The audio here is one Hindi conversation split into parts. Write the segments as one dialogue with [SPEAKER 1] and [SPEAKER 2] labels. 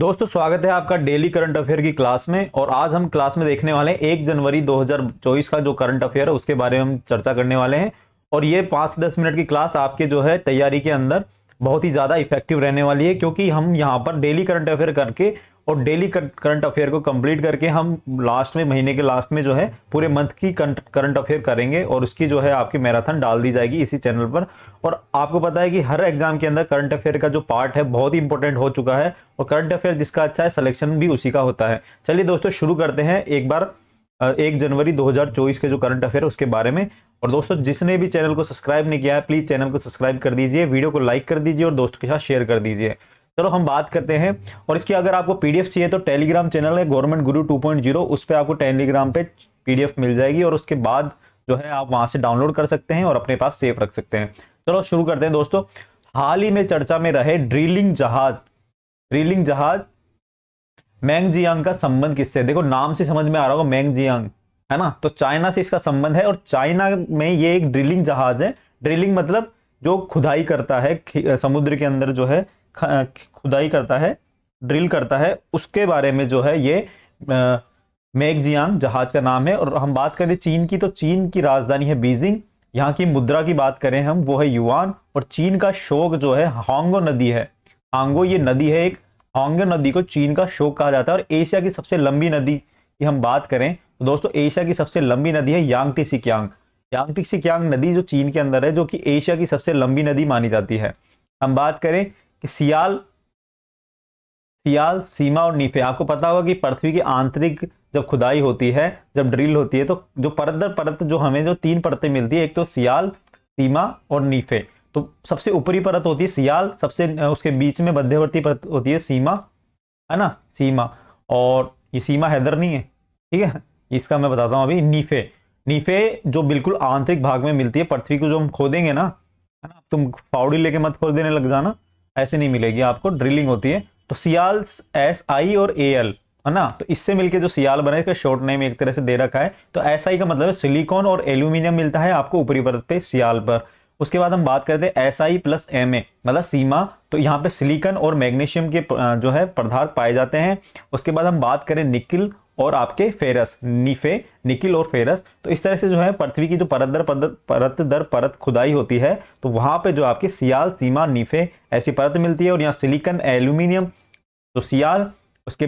[SPEAKER 1] दोस्तों स्वागत है आपका डेली करंट अफेयर की क्लास में और आज हम क्लास में देखने वाले हैं एक जनवरी 2024 का जो करंट अफेयर है उसके बारे में हम चर्चा करने वाले हैं और ये पाँच दस मिनट की क्लास आपके जो है तैयारी के अंदर बहुत ही ज़्यादा इफेक्टिव रहने वाली है क्योंकि हम यहाँ पर डेली करंट अफेयर करके और डेली करंट अफेयर को कंप्लीट करके हम लास्ट में महीने के लास्ट में जो है पूरे मंथ की करंट अफेयर करेंगे और उसकी जो है आपकी मैराथन डाल दी जाएगी इसी चैनल पर और आपको पता है कि हर एग्जाम के अंदर करंट अफेयर का जो पार्ट है बहुत ही इंपॉर्टेंट हो चुका है और करंट अफेयर जिसका अच्छा है सलेक्शन भी उसी का होता है चलिए दोस्तों शुरू करते हैं एक बार एक जनवरी दो के जो करंट अफेयर उसके बारे में और दोस्तों जिसने भी चैनल को सब्सक्राइब नहीं किया है प्लीज़ चैनल को सब्सक्राइब कर दीजिए वीडियो को लाइक कर दीजिए और दोस्तों के साथ शेयर कर दीजिए चलो हम बात करते हैं और इसकी अगर आपको पीडीएफ चाहिए तो टेलीग्राम चैनल है गवर्नमेंट गुरु 2.0 उस पर आपको टेलीग्राम पे पीडीएफ मिल जाएगी और उसके बाद जो है आप वहां से डाउनलोड कर सकते हैं और अपने पास सेफ रख सकते हैं चलो शुरू करते हैं दोस्तों हाल ही में चर्चा में रहे ड्रिलिंग जहाज ड्रिलिंग जहाज मैंग जियांग का संबंध किससे देखो नाम से समझ में आ रहा होगा मैंग जियांग है ना तो चाइना से इसका संबंध है और चाइना में ये एक ड्रिलिंग जहाज है ड्रिलिंग मतलब जो खुदाई करता है समुद्र के अंदर जो है खुदाई करता है ड्रिल करता है उसके बारे में जो है ये मेक जियांग जहाज का नाम है और हम बात करें चीन की तो चीन की राजधानी है बीजिंग यहाँ की मुद्रा की बात करें हम वो है युआन और चीन का शोक जो है हांगो नदी है हांगो ये नदी है एक हांगो नदी को चीन का शोक कहा जाता है और एशिया की सबसे लंबी नदी की हम बात करें तो दोस्तों एशिया की सबसे लंबी नदी है यांगटी सिक्यांग यांगटी सिक्यांग नदी जो चीन के अंदर है जो कि एशिया की सबसे लंबी नदी मानी जाती है हम बात करें कि सियाल सियाल सीमा और नीफे आपको पता होगा कि पृथ्वी की आंतरिक जब खुदाई होती है जब ड्रिल होती है तो जो परत दर परत जो हमें जो तीन परतें मिलती है एक तो सियाल सीमा और नीफे तो सबसे ऊपरी परत होती है सियाल सबसे उसके बीच में मध्यवर्ती परत होती है सीमा है ना सीमा और ये सीमा हैदर नहीं है ठीक है इसका मैं बताता हूँ अभी नीफे नीफे जो बिल्कुल आंतरिक भाग में मिलती है पृथ्वी को जो हम खोदेंगे ना है ना तुम फाउडी लेके मत खोद देने लग जाना ऐसे नहीं मिलेगी आपको ड्रिलिंग होती है तो सियाल एस आई और ए एल है ना तो इससे मिलके जो सियाल बना है इसका शॉर्ट नेम एक तरह से दे रखा है तो एस आई का मतलब है सिलिकॉन और एल्यूमिनियम मिलता है आपको ऊपरी परत पे सियाल पर उसके बाद हम बात करते हैं S I plus M A मतलब सीमा तो यहाँ पे सिलिकन और मैग्नीशियम के जो है पदार्थ पाए जाते हैं उसके बाद हम बात करें निकिल और आपके फेरस नीफे निकिल और फेरस तो इस तरह से जो है पृथ्वी की जो परत दर परत दर परत खुदाई होती है तो वहाँ पे जो आपके सियाल सीमा नीफे ऐसी परत मिलती है और यहाँ सिलिकन एल्यूमिनियम तो सियाल उसके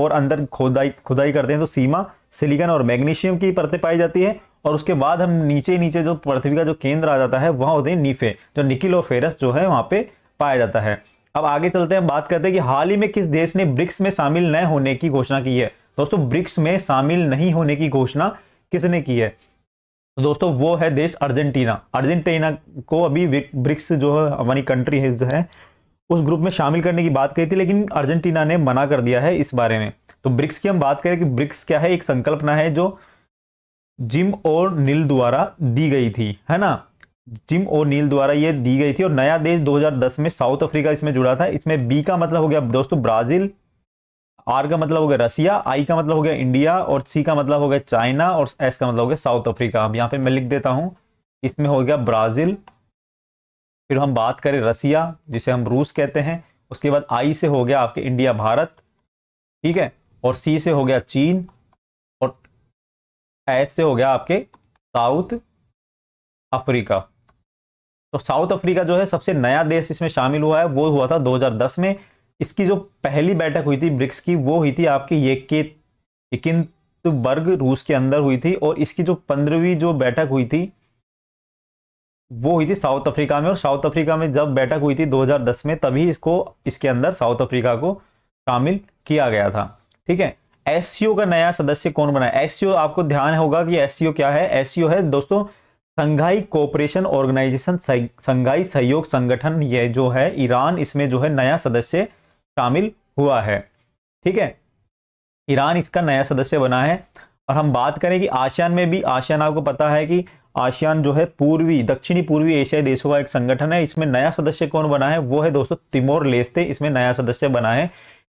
[SPEAKER 1] और अंदर खुदाई खुदाई करते हैं तो सीमा सिलिकन और मैग्नीशियम की परतें पाई जाती है और उसके बाद हम नीचे नीचे जो पृथ्वी का जो केंद्र आ जाता है वहाँ होते हैं नीफे जो निकिल और फेरस जो है वहाँ पे पाया जाता है अब आगे चलते हैं बात करते हैं कि हाल ही में किस देश ने ब्रिक्स में शामिल न होने की घोषणा की है दोस्तों ब्रिक्स में शामिल नहीं होने की घोषणा किसने की है तो दोस्तों वो है देश अर्जेंटीना अर्जेंटीना को अभी ब्रिक्स जो है हमारी कंट्री है, है उस ग्रुप में शामिल करने की बात कही थी लेकिन अर्जेंटीना ने मना कर दिया है इस बारे में तो ब्रिक्स की हम बात करें कि ब्रिक्स क्या है एक संकल्पना है जो जिम और नील द्वारा दी गई थी है ना जिम और नील द्वारा ये दी गई थी और नया देश 2010 में साउथ अफ्रीका इसमें जुड़ा था इसमें बी का मतलब हो गया दोस्तों ब्राजील आर का मतलब हो गया रसिया आई का मतलब हो गया इंडिया और सी का मतलब हो गया चाइना और एस का मतलब हो गया साउथ अफ्रीका अब यहाँ पे मैं लिख देता हूँ इसमें हो गया ब्राज़ील फिर हम बात करें रसिया जिसे हम रूस कहते हैं उसके बाद आई से हो गया आपके इंडिया भारत ठीक है और सी से हो गया चीन और एस से हो गया आपके साउथ अफ्रीका तो साउथ अफ्रीका जो है सबसे नया देश इसमें शामिल हुआ है वो हुआ था 2010 में इसकी जो पहली बैठक हुई थी ब्रिक्स की वो हुई थी आपकी येकिनबर्ग रूस के अंदर हुई थी और इसकी जो पंद्रहवीं जो बैठक हुई थी वो हुई थी साउथ अफ्रीका में और साउथ अफ्रीका में जब बैठक हुई थी 2010 में तभी इसको इसके अंदर साउथ अफ्रीका को शामिल किया गया था ठीक है एस का नया सदस्य कौन बना है एस आपको ध्यान होगा कि एस क्या है एस है दोस्तों संघाई कोऑपरेशन ऑर्गेनाइजेशन संघाई सहयोग संगठन ये जो है ईरान इसमें जो है नया सदस्य शामिल हुआ है ठीक है ईरान इसका नया सदस्य बना है और हम बात करें कि आसियान में भी आसियान आपको पता है कि आसियान जो है पूर्वी दक्षिणी पूर्वी एशियाई देशों का एक संगठन है इसमें नया सदस्य कौन बना है वो है दोस्तों तिमोर लेस्ते इसमें नया सदस्य बना है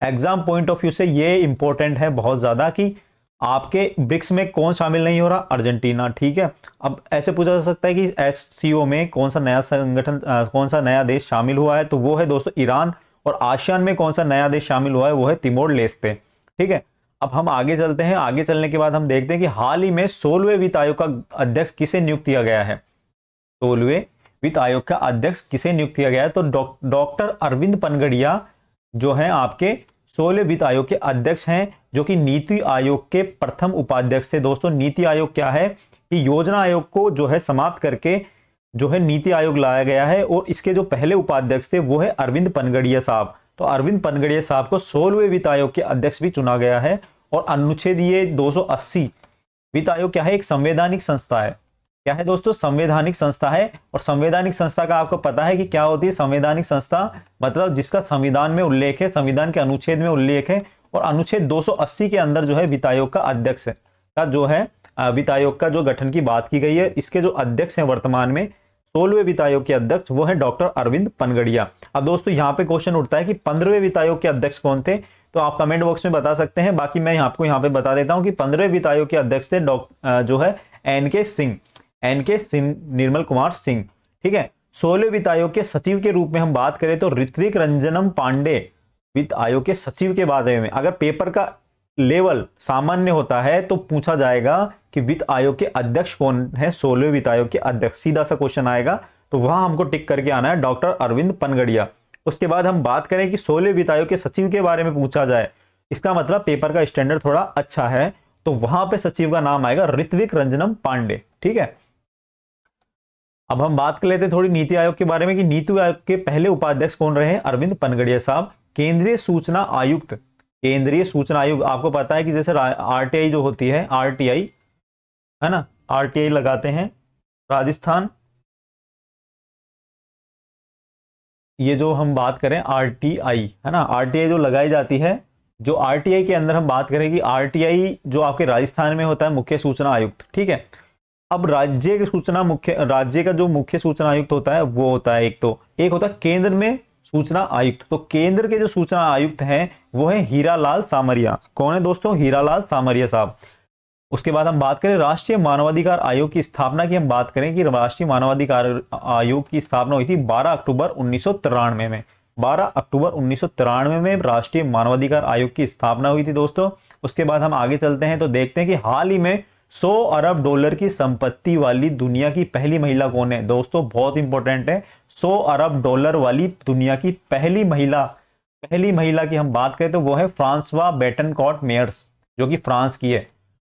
[SPEAKER 1] एग्जाम पॉइंट ऑफ व्यू से ये इंपॉर्टेंट है बहुत ज़्यादा कि आपके ब्रिक्स में कौन शामिल नहीं हो रहा अर्जेंटीना ठीक है अब ऐसे पूछा जा सकता है कि एस में कौन सा नया संगठन कौन सा नया देश शामिल हुआ है तो वो है दोस्तों ईरान और आसियान में कौन सा नया देश शामिल हुआ है वो है तिमोर लेस्ते ठीक है अब हम आगे चलते हैं आगे चलने के बाद हम देखते हैं कि हाल ही में सोलवे वित्त आयोग का अध्यक्ष किसे नियुक्त किया गया है सोलवे वित्त आयोग का अध्यक्ष किसे नियुक्त किया गया है तो डॉक्टर डौ, अरविंद पनगड़िया जो है आपके सोलह वित्त आयोग के अध्यक्ष हैं जो कि नीति आयोग के प्रथम उपाध्यक्ष थे दोस्तों नीति आयोग क्या है कि योजना आयोग को जो है समाप्त करके जो है नीति आयोग लाया गया है और इसके जो पहले उपाध्यक्ष थे वो है अरविंद पनगड़िया साहब तो अरविंद पनगड़िया साहब को सोलहवें वित्त आयोग के अध्यक्ष भी चुना गया है और अनुच्छेद ये अस्सी वित्त आयोग क्या है एक संवैधानिक संस्था है क्या है दोस्तों संवैधानिक संस्था है और संवैधानिक संस्था का आपको पता है कि क्या होती है संवैधानिक संस्था मतलब जिसका संविधान में उल्लेख है संविधान के अनुच्छेद में उल्लेख है और अनुच्छेद 280 के अंदर जो है वित्त आयोग का अध्यक्ष है का जो है वित्त आयोग का जो गठन की बात की गई है इसके जो अध्यक्ष हैं वर्तमान में सोलवे वित्त आयोग के अध्यक्ष वो है डॉक्टर अरविंद पनगड़िया अब दोस्तों यहाँ पे क्वेश्चन उठता है कि पंद्रहवें वित्त आयोग के अध्यक्ष कौन थे तो आप कमेंट बॉक्स में बता सकते हैं बाकी मैं आपको यहाँ पे बता देता हूँ कि पंद्रहवें वित्त आयोग के अध्यक्ष थे जो है एन के सिंह एन के सिंह निर्मल कुमार सिंह ठीक है सोलह वित्त आयोग के सचिव के रूप में हम बात करें तो ऋत्विक रंजनम पांडे वित्त आयोग के सचिव के बारे में अगर पेपर का लेवल सामान्य होता है तो पूछा जाएगा कि वित्त आयोग के अध्यक्ष कौन है सोलह वित्त आयोग के अध्यक्ष सीधा सा क्वेश्चन आएगा तो वहां हमको टिक करके आना है डॉक्टर अरविंद पनगड़िया उसके बाद हम बात करें कि सोलह वित्त आयोग के सचिव के बारे में पूछा जाए इसका मतलब पेपर का स्टैंडर्ड थोड़ा अच्छा है तो वहां पर सचिव का नाम आएगा ऋत्विक रंजनम पांडे ठीक है अब हम बात कर लेते हैं थोड़ी नीति आयोग के बारे में कि नीति आयोग के पहले उपाध्यक्ष कौन रहे अरविंद पनगड़िया साहब केंद्रीय सूचना आयुक्त केंद्रीय सूचना आयोग आपको पता है कि जैसे आरटीआई जो होती है आरटीआई है ना आरटीआई लगाते हैं राजस्थान ये जो हम बात करें आरटीआई है ना आरटीआई जो लगाई जाती है जो आरटीआई के अंदर हम बात करें कि आरटीआई जो आपके राजस्थान में होता है मुख्य सूचना आयुक्त ठीक है अब राज्य सूचना मुख्य राज्य का जो मुख्य सूचना आयुक्त होता है वो होता है एक तो एक होता है केंद्र में सूचना आयुक्त तो केंद्र के जो सूचना आयुक्त हैं वो है हीरालाल सामरिया कौन है दोस्तों हीरालाल सामरिया साहब उसके बाद हम बात करें राष्ट्रीय मानवाधिकार आयोग की स्थापना की हम बात करें कि राष्ट्रीय मानवाधिकार आयोग की स्थापना हुई थी 12 अक्टूबर उन्नीस में 12 अक्टूबर उन्नीस में राष्ट्रीय मानवाधिकार आयोग की स्थापना हुई थी दोस्तों उसके बाद हम आगे चलते हैं तो देखते हैं कि हाल ही में सौ अरब डॉलर की संपत्ति वाली दुनिया की पहली महिला कौन है दोस्तों बहुत इंपॉर्टेंट है सौ अरब डॉलर वाली दुनिया की पहली महिला पहली महिला की हम बात करें तो वो है फ्रांसवा बेटन कॉट मेयर्स जो कि फ्रांस की है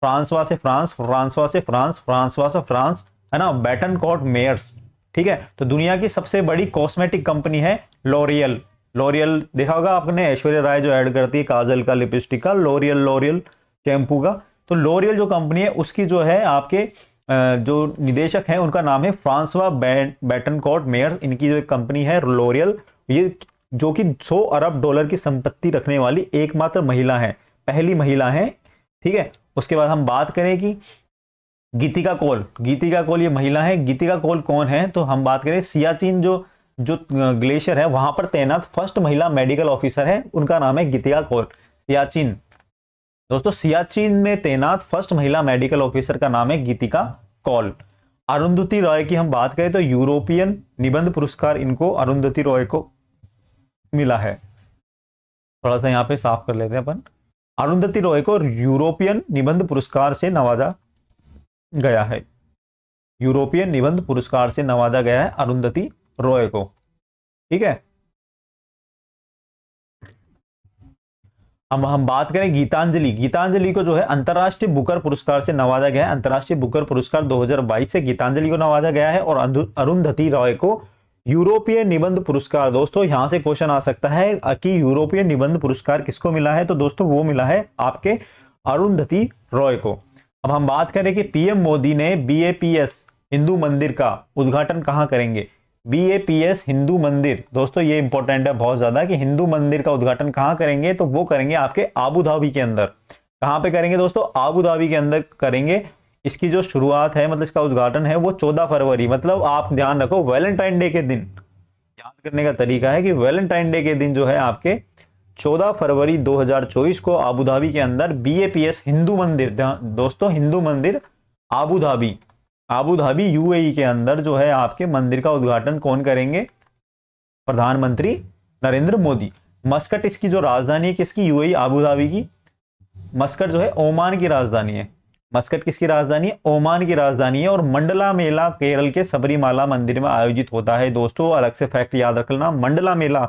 [SPEAKER 1] फ्रांसवा से फ्रांस फ्रांसवा से फ्रांस फ्रांसवा से फ्रांस है ना बैटन कॉट मेयर्स ठीक है तो दुनिया की सबसे बड़ी कॉस्मेटिक कंपनी है लॉरियल लॉरियल देखा होगा आपने ऐश्वर्या राय जो ऐड करती है काजल का लिपस्टिक का लॉरियल लॉरियल शैम्पू का तो लोरियल जो कंपनी है उसकी जो है आपके जो निदेशक हैं उनका नाम है फ्रांसवा बैटन कॉट मेयर इनकी जो कंपनी है लोरियल ये जो कि 100 अरब डॉलर की संपत्ति रखने वाली एकमात्र महिला है पहली महिला है ठीक है उसके बाद हम बात करें कि गीतिका कौल गीतिका कौल ये महिला है गीतिका कौल कौन है तो हम बात करें सियाचिन जो जो ग्लेशियर है वहां पर तैनात फर्स्ट महिला मेडिकल ऑफिसर है उनका नाम है गीतिका कौल सियाचिन दोस्तों सियाचिन में तैनात फर्स्ट महिला मेडिकल ऑफिसर का नाम है गीतिका कॉल अरुंधति रॉय की हम बात करें तो यूरोपियन निबंध पुरस्कार इनको अरुंधति रॉय को मिला है थोड़ा सा यहाँ पे साफ कर लेते हैं अपन अरुंधति रॉय को यूरोपियन निबंध पुरस्कार से नवाजा गया है यूरोपियन निबंध पुरस्कार से नवाजा गया है अरुंधति रॉय को ठीक है अब हम बात करें गीतांजलि गीतांजलि को जो है अंतर्राष्ट्रीय बुकर पुरस्कार से नवाजा गया है अंतर्राष्ट्रीय बुकर पुरस्कार 2022 से गीतांजलि को नवाजा गया है और अरुंधति रॉय को यूरोपीय निबंध पुरस्कार दोस्तों यहां से क्वेश्चन आ सकता है कि यूरोपीय निबंध पुरस्कार किसको मिला है तो दोस्तों वो मिला है आपके अरुंधति रॉय को अब हम बात करें कि पीएम मोदी ने बी हिंदू मंदिर का उद्घाटन कहाँ करेंगे बी ए पी एस हिंदू मंदिर दोस्तों ये इंपॉर्टेंट है बहुत ज़्यादा कि हिंदू मंदिर का उद्घाटन कहाँ करेंगे तो वो करेंगे आपके आबुधाबी के अंदर कहाँ पे करेंगे दोस्तों आबुधाबी के अंदर करेंगे इसकी जो शुरुआत है मतलब इसका उद्घाटन है वो चौदह फरवरी मतलब आप ध्यान रखो वैलेंटाइन डे के दिन याद करने का तरीका है कि वैलेंटाइन डे के दिन जो है आपके चौदह फरवरी दो को आबुधाबी के अंदर बी हिंदू मंदिर दोस्तों हिंदू मंदिर आबुधाबी आबू धाबी यूएई के अंदर जो है आपके मंदिर का उद्घाटन कौन करेंगे प्रधानमंत्री नरेंद्र मोदी मस्कट इसकी जो राजधानी है किसकी यूएई आबू धाबी की मस्कट जो है ओमान की राजधानी है मस्कट किसकी राजधानी है ओमान की राजधानी है और मंडला मेला केरल के सबरीमाला मंदिर में आयोजित होता है दोस्तों अलग से फैक्ट याद रख लेना मंडला मेला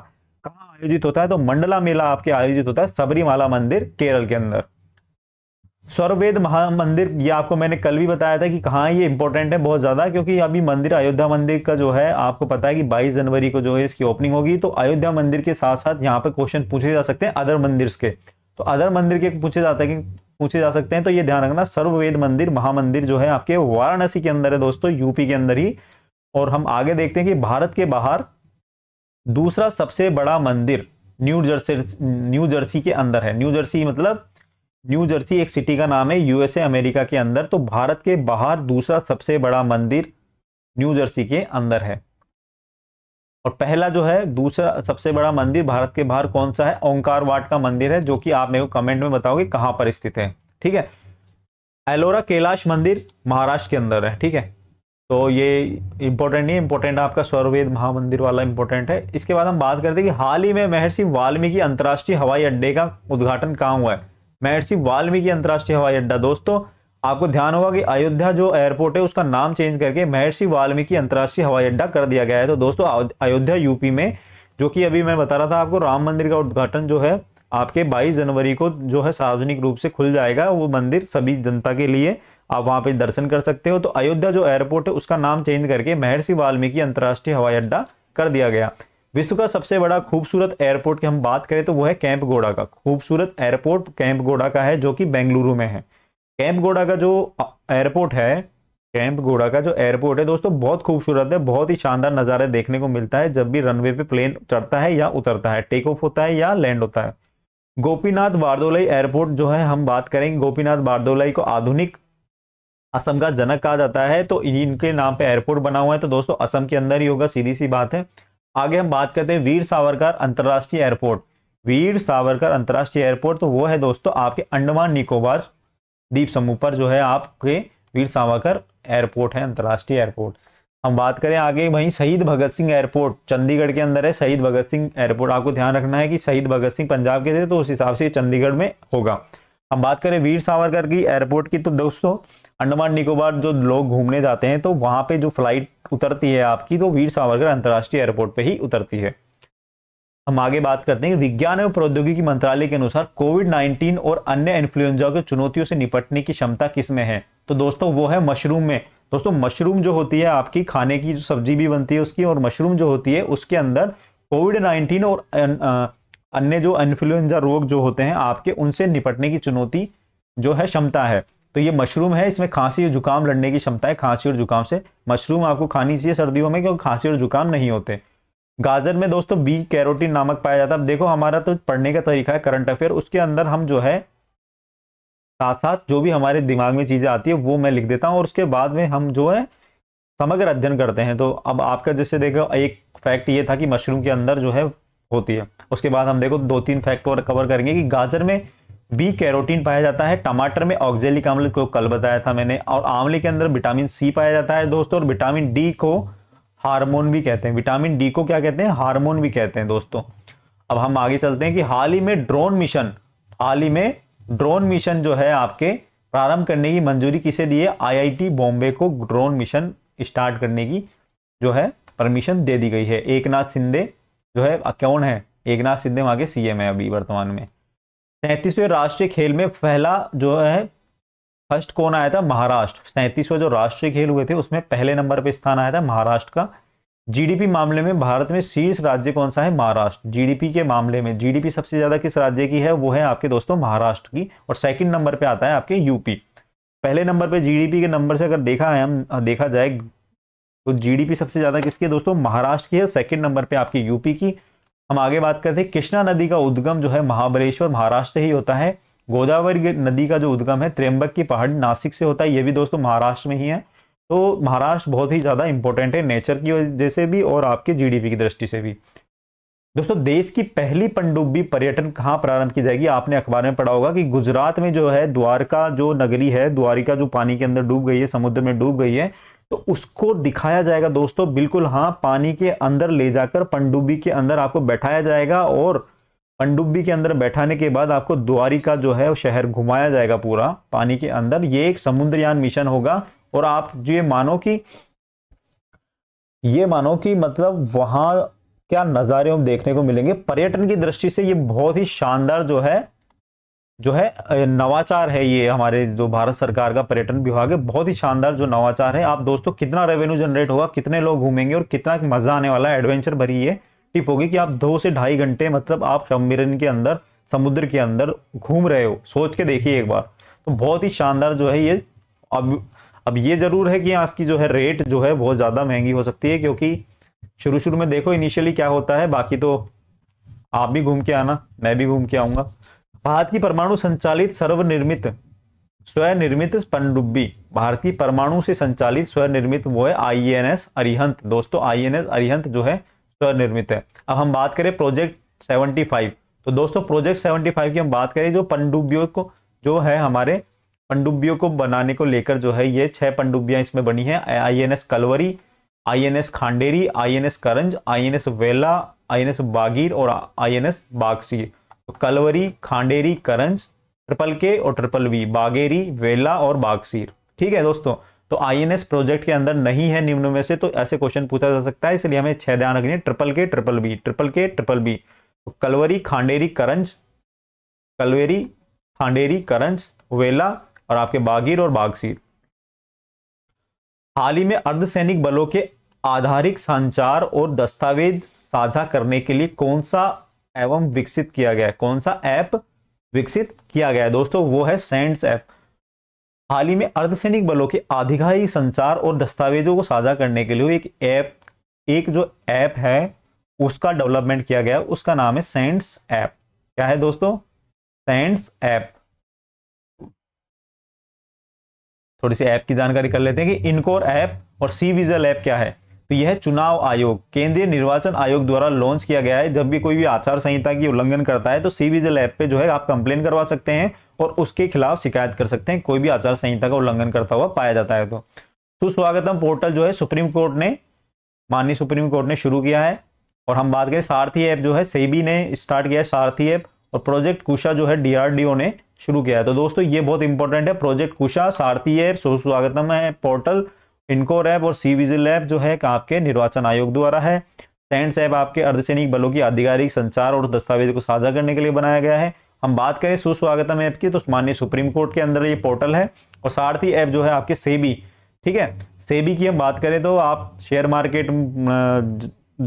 [SPEAKER 1] कहाँ आयोजित होता है तो मंडला मेला आपके आयोजित होता है सबरीमाला मंदिर केरल के अंदर सौरवेद महामंदिर ये आपको मैंने कल भी बताया था कि कहाँ ये इंपॉर्टेंट है बहुत ज़्यादा क्योंकि अभी मंदिर अयोध्या मंदिर का जो है आपको पता है कि 22 जनवरी को जो है इसकी ओपनिंग होगी तो अयोध्या मंदिर के साथ साथ यहाँ पर क्वेश्चन पूछे जा सकते हैं अदर मंदिर के तो अदर मंदिर के पूछे जाते हैं पूछे जा सकते हैं तो ये ध्यान रखना सर्ववेद मंदिर महामंदिर जो है आपके वाराणसी के अंदर है दोस्तों यूपी के अंदर ही और हम आगे देखते हैं कि भारत के बाहर दूसरा सबसे बड़ा मंदिर न्यू जर्सी न्यू जर्सी के अंदर है न्यू जर्सी मतलब न्यू जर्सी एक सिटी का नाम है यूएसए अमेरिका के अंदर तो भारत के बाहर दूसरा सबसे बड़ा मंदिर न्यू जर्सी के अंदर है और पहला जो है दूसरा सबसे बड़ा मंदिर भारत के बाहर कौन सा है ओंकार वाट का मंदिर है जो कि आप मेरे को कमेंट में बताओगे कहां पर स्थित है ठीक है एलोरा कैलाश मंदिर महाराष्ट्र के अंदर है ठीक है तो ये इंपॉर्टेंट नहीं इंपॉर्टेंट आपका स्वर्वेद महामंदिर वाला इंपॉर्टेंट है इसके बाद हम बात करते हैं कि हाल ही में महर्षि वाल्मीकि अंतर्राष्ट्रीय हवाई अड्डे का उद्घाटन कहाँ हुआ है महर्षि वाल्मीकि अंतर्राष्ट्रीय हवाई अड्डा दोस्तों आपको ध्यान होगा कि अयोध्या जो एयरपोर्ट है उसका नाम चेंज करके महर्षि वाल्मीकि अंतर्राष्ट्रीय हवाई अड्डा कर दिया गया है तो दोस्तों अयोध्या यूपी में जो कि अभी मैं बता रहा था आपको राम मंदिर का उद्घाटन जो है आपके 22 जनवरी को जो है सार्वजनिक रूप से खुल जाएगा वो मंदिर सभी जनता के लिए आप वहां पे दर्शन कर सकते हो तो अयोध्या जो एयरपोर्ट है उसका नाम चेंज करके महर्षि वाल्मीकि अंतर्राष्ट्रीय हवाई अड्डा कर दिया गया विश्व का सबसे बड़ा खूबसूरत एयरपोर्ट की हम बात करें तो वो है कैंप गोड़ा का खूबसूरत एयरपोर्ट कैंप गोड़ा का है जो कि बेंगलुरु में है कैंप गोड़ा का जो एयरपोर्ट है कैंप गोड़ा का जो एयरपोर्ट है दोस्तों बहुत खूबसूरत है बहुत ही शानदार नज़ारे देखने को मिलता है जब भी रनवे पे प्लेन चढ़ता है या उतरता है टेक ऑफ होता है या लैंड होता है गोपीनाथ बारदोलाई एयरपोर्ट जो है हम बात करेंगे गोपीनाथ बारदोलाई को आधुनिक असम का जनक कहा जाता है तो इनके नाम पे एयरपोर्ट बना हुआ है तो दोस्तों असम के अंदर ही होगा सीधी सी बात है आगे हम बात करते हैं वीर सावरकर अंतर्राष्ट्रीय एयरपोर्ट वीर सावरकर अंतर्राष्ट्रीय एयरपोर्ट तो वो है दोस्तों आपके अंडमान निकोबार द्वीप समूह पर जो है आपके वीर सावरकर एयरपोर्ट है अंतर्राष्ट्रीय एयरपोर्ट हम बात करें आगे वहीं शहीद भगत सिंह एयरपोर्ट चंडीगढ़ के अंदर है शहीद भगत सिंह एयरपोर्ट आपको ध्यान रखना है कि शहीद भगत सिंह पंजाब के थे तो उस हिसाब से चंडीगढ़ में होगा हम बात करें वीर सावरकर की एयरपोर्ट की तो दोस्तों अंडमान निकोबार जो लोग घूमने जाते हैं तो वहाँ पे जो फ्लाइट उतरती है आपकी तो वीर सावरकर अंतर्राष्ट्रीय एयरपोर्ट पर ही उतरती है हम आगे बात करते हैं विज्ञान एवं प्रौद्योगिकी मंत्रालय के अनुसार कोविड 19 और अन्य इन्फ्लुएंजा के चुनौतियों से निपटने की क्षमता किस में है तो दोस्तों वो है मशरूम में दोस्तों मशरूम जो होती है आपकी खाने की जो सब्जी भी बनती है उसकी और मशरूम जो होती है उसके अंदर कोविड 19 और अन्य जो इन्फ्लुएंजा रोग जो होते हैं आपके उनसे निपटने की चुनौती जो है क्षमता है तो ये मशरूम है इसमें खांसी और जुकाम लड़ने की क्षमता है खांसी और जुकाम से मशरूम आपको खानी चाहिए सर्दियों में क्योंकि खांसी और जुकाम नहीं होते गाजर में दोस्तों बी कैरोटीन नामक पाया जाता है अब देखो हमारा तो पढ़ने का तरीका है करंट अफेयर उसके अंदर हम जो है साथ साथ जो भी हमारे दिमाग में चीज़ें आती है वो मैं लिख देता हूँ और उसके बाद में हम जो है समग्र अध्ययन करते हैं तो अब आपका जैसे देखो एक फैक्ट ये था कि मशरूम के अंदर जो है होती है उसके बाद हम देखो दो तीन फैक्ट और कवर करेंगे कि गाजर में बी कैरोटीन पाया जाता है टमाटर में ऑक्जेलिक आमल को कल बताया था मैंने और आंवले के अंदर विटामिन सी पाया जाता है दोस्तों और विटामिन डी को हार्मोन भी कहते हैं विटामिन डी को क्या कहते हैं हार्मोन भी कहते हैं दोस्तों अब हम आगे चलते हैं कि हाल ही में ड्रोन मिशन हाल ही में ड्रोन मिशन जो है आपके प्रारंभ करने की मंजूरी किसे दी है आईआईटी बॉम्बे को ड्रोन मिशन स्टार्ट करने की जो है परमिशन दे दी गई है एकनाथ सिंधे जो है कौन है एकनाथ सिंधे वहाँ के सीएम है अभी वर्तमान में सैंतीसवें राष्ट्रीय खेल में पहला जो है फर्स्ट कौन आया था महाराष्ट्र सैंतीसवें जो राष्ट्रीय खेल हुए थे उसमें पहले नंबर पर स्थान आया था महाराष्ट्र का जीडीपी मामले में भारत में शीर्ष राज्य कौन सा है महाराष्ट्र जीडीपी के मामले में जीडीपी सबसे ज्यादा किस राज्य की है वो है आपके दोस्तों महाराष्ट्र की और सेकंड नंबर पे आता है आपके यूपी पहले नंबर पे जीडीपी के नंबर से अगर देखा है हम देखा जाए तो जीडीपी सबसे ज्यादा किसकी है दोस्तों महाराष्ट्र की है सेकेंड नंबर पर आपकी यूपी की हम आगे बात करते हैं कृष्णा नदी का उद्गम जो है महाबलेश्वर महाराष्ट्र ही होता है गोदावरी नदी का जो उद्गम है त्रेम्बक की पहाड़ी नासिक से होता है ये भी दोस्तों महाराष्ट्र में ही है तो महाराष्ट्र बहुत ही ज़्यादा इंपॉर्टेंट है नेचर की वजह से भी और आपके जीडीपी की दृष्टि से भी दोस्तों देश की पहली पनडुब्बी पर्यटन कहाँ प्रारंभ की जाएगी आपने अखबार में पढ़ा होगा कि गुजरात में जो है द्वारका जो नगरी है द्वारिका जो पानी के अंदर डूब गई है समुद्र में डूब गई है तो उसको दिखाया जाएगा दोस्तों बिल्कुल हाँ पानी के अंदर ले जाकर पनडुब्बी के अंदर आपको बैठाया जाएगा और पनडुब्बी के अंदर बैठाने के बाद आपको द्वारी का जो है शहर घुमाया जाएगा पूरा पानी के अंदर ये एक समुद्रयान मिशन होगा और आप जो ये मानो कि ये मानो कि मतलब वहां क्या नज़ारे हम देखने को मिलेंगे पर्यटन की दृष्टि से ये बहुत ही शानदार जो है जो है नवाचार है ये हमारे जो भारत सरकार का पर्यटन विभाग है बहुत ही शानदार जो नवाचार है आप दोस्तों कितना रेवेन्यू जनरेट होगा कितने लोग घूमेंगे और कितना मजा आने वाला है एडवेंचर भरी ये टिप होगी कि आप दो से ढाई घंटे मतलब आप सम्मेलन के अंदर समुद्र के अंदर घूम रहे हो सोच के देखिए एक बार तो बहुत ही शानदार जो है ये अब अब ये जरूर है कि यहाँ की जो है रेट जो है बहुत ज़्यादा महंगी हो सकती है क्योंकि शुरू शुरू में देखो इनिशियली क्या होता है बाकी तो आप भी घूम के आना मैं भी घूम के आऊँगा भारत की परमाणु संचालित सर्वनिर्मित स्वनिर्मित पनडुब्बी भारत की परमाणु से संचालित स्वनिर्मित वो है आई एन एस अरिहंत दोस्तों आई एन एस अरिहंत जो है स्वनिर्मित है अब हम बात करें प्रोजेक्ट फाइव तो दोस्तों प्रोजेक्ट फाइव की हम बात करें जो पनडुब्बियों को जो है हमारे पनडुब्बियों को बनाने को लेकर जो है ये छह पनडुब्बियां इसमें बनी है I N S Kalvari I N S Khanderi I N S Karanj I N S Vela I N S बागीर और आई एन एस बागसी तो कलवरी खांडेरी करंज ट्रिपल के और ट्रिपल वी बागेरी वेला और बागसीर ठीक है दोस्तों तो आईएनएस प्रोजेक्ट के अंदर नहीं है निम्न में से तो ऐसे क्वेश्चन पूछा जा सकता है इसलिए हमें छह ध्यान रखनी है triple K triple B triple K triple B तो कलवरी खांडेरी करंज कलवेरी खांडेरी करंज वेला और आपके बागीर और बागसीर हाल ही में अर्धसैनिक बलों के आधारिक संचार और दस्तावेज साझा करने के लिए कौन सा एवं विकसित किया गया है कौन सा ऐप विकसित किया गया है दोस्तों वो है सेंट्स ऐप हाल ही में अर्धसैनिक बलों के आधिकारिक संचार और दस्तावेजों को साझा करने के लिए एक ऐप एक जो ऐप है उसका डेवलपमेंट किया गया उसका नाम है सेंट्स ऐप क्या है दोस्तों सेंट्स ऐप थोड़ी सी ऐप की जानकारी कर लेते हैं कि इनकोर ऐप और सी विजल ऐप क्या है तो यह चुनाव आयोग केंद्रीय निर्वाचन आयोग द्वारा लॉन्च किया गया है जब भी कोई भी आचार संहिता की उल्लंघन करता है तो सी विजल ऐप पे जो है आप कंप्लेन करवा सकते हैं और उसके खिलाफ शिकायत कर सकते हैं कोई भी आचार संहिता का उल्लंघन करता हुआ पाया जाता है तो सुस्वागतम पोर्टल जो है सुप्रीम कोर्ट ने माननीय सुप्रीम कोर्ट ने शुरू किया है और हम बात करें सारथी ऐप जो है सेबी ने स्टार्ट किया है सारथी ऐप और प्रोजेक्ट कुशा जो है डीआरडीओ ने शुरू किया है तो दोस्तों ये बहुत इंपॉर्टेंट है प्रोजेक्ट कुशा सारथी ऐप सुस्वागतम है पोर्टल इनकोर ऐप और सी विजिल ऐप जो है आपके निर्वाचन आयोग द्वारा है सैंड ऐप आपके अर्धसैनिक बलों की आधिकारिक संचार और दस्तावेज को साझा करने के लिए बनाया गया है हम बात करें सुस्वागतम ऐप की तो माननीय सुप्रीम कोर्ट के अंदर ये पोर्टल है और सारथी ऐप जो है आपके सेबी ठीक है सेबी की हम बात करें तो आप शेयर मार्केट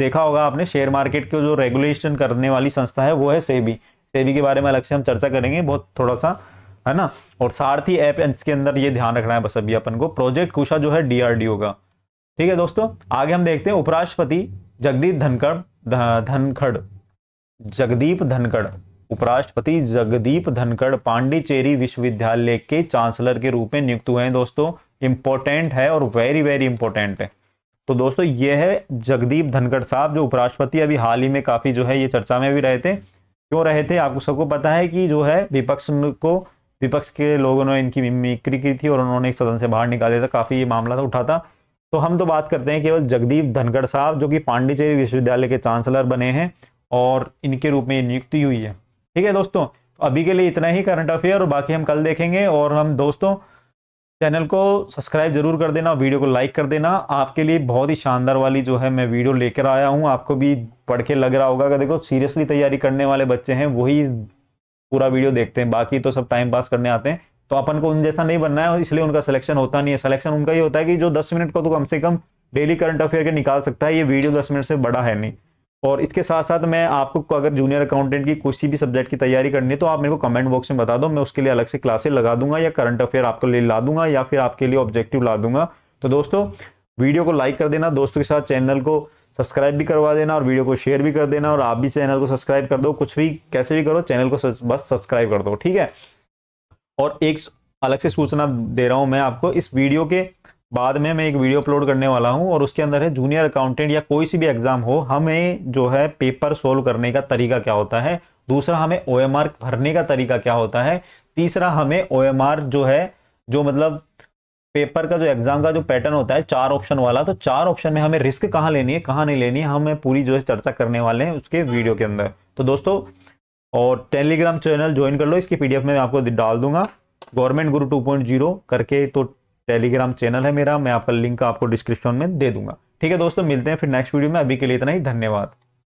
[SPEAKER 1] देखा होगा आपने शेयर मार्केट को जो रेगुलेशन करने वाली संस्था है वो है सेबी सेबी के बारे में अलग से हम चर्चा करेंगे बहुत थोड़ा सा है ना और सारथी ऐप के अंदर ये ध्यान रखना है बस अभी अपन को प्रोजेक्ट कुशा जो है डीआरडीओ का ठीक है दोस्तों आगे हम देखते हैं उपराष्ट्रपति जगदीप धनखड़ धनखड़ जगदीप धनखड़ उपराष्ट्रपति जगदीप धनखड़ पांडिचेरी विश्वविद्यालय के चांसलर के रूप में नियुक्त हुए हैं दोस्तों इंपॉर्टेंट है और वेरी वेरी इंपॉर्टेंट है तो दोस्तों ये है जगदीप धनखड़ साहब जो उपराष्ट्रपति अभी हाल ही में काफी जो है ये चर्चा में भी रहे थे क्यों रहे थे आपको सबको पता है कि जो है विपक्ष को विपक्ष के लोगों ने इनकी मिक्री की थी और उन्होंने सदन से बाहर निकाल दिया था काफ़ी ये मामला था उठा था तो हम तो बात करते हैं केवल जगदीप धनखड़ साहब जो कि पांडिचेरी विश्वविद्यालय के चांसलर बने हैं और इनके रूप में नियुक्ति हुई है ठीक है दोस्तों तो अभी के लिए इतना ही करंट अफेयर और बाकी हम कल देखेंगे और हम दोस्तों चैनल को सब्सक्राइब जरूर कर देना वीडियो को लाइक कर देना आपके लिए बहुत ही शानदार वाली जो है मैं वीडियो लेकर आया हूँ आपको भी पढ़ के लग रहा होगा अगर देखो सीरियसली तैयारी करने वाले बच्चे हैं वही पूरा वीडियो देखते हैं बाकी तो सब टाइम पास करने आते हैं तो अपन को उन जैसा नहीं बनना है इसलिए उनका सिलेक्शन होता नहीं है सिलेक्शन उनका ही होता है कि जो दस मिनट को तो कम से कम डेली करंट अफेयर के निकाल सकता है ये वीडियो दस मिनट से बड़ा है नहीं और इसके साथ साथ मैं आपको अगर जूनियर अकाउंटेंट की किसी भी सब्जेक्ट की तैयारी करनी है तो आप मेरे को कमेंट बॉक्स में बता दो मैं उसके लिए अलग से क्लासेस लगा दूंगा या करंट अफेयर आपके लिए ला दूंगा या फिर आपके लिए ऑब्जेक्टिव ला दूंगा तो दोस्तों वीडियो को लाइक कर देना दोस्तों के साथ चैनल को सब्सक्राइब भी करवा देना और वीडियो को शेयर भी कर देना और आप भी चैनल को सब्सक्राइब कर दो कुछ भी कैसे भी करो चैनल को बस सब्सक्राइब कर दो ठीक है और एक अलग से सूचना दे रहा हूँ मैं आपको इस वीडियो के बाद में मैं एक वीडियो अपलोड करने वाला हूँ और उसके अंदर है जूनियर अकाउंटेंट या कोई सी भी एग्ज़ाम हो हमें जो है पेपर सोल्व करने का तरीका क्या होता है दूसरा हमें ओ भरने का तरीका क्या होता है तीसरा हमें ओ जो है जो मतलब पेपर का जो एग्जाम का जो पैटर्न होता है चार ऑप्शन वाला तो चार ऑप्शन में हमें रिस्क कहाँ लेनी है कहाँ नहीं लेनी है हमें पूरी जो है चर्चा करने वाले हैं उसके वीडियो के अंदर तो दोस्तों और टेलीग्राम चैनल ज्वाइन कर लो इसकी पीडीएफ में मैं आपको डाल दूंगा गवर्नमेंट गुरु 2.0 करके तो टेलीग्राम चैनल है मेरा मैं आपका लिंक आपको डिस्क्रिप्शन में दे दूंगा ठीक है दोस्तों मिलते हैं फिर नेक्स्ट वीडियो में अभी के लिए इतना ही धन्यवाद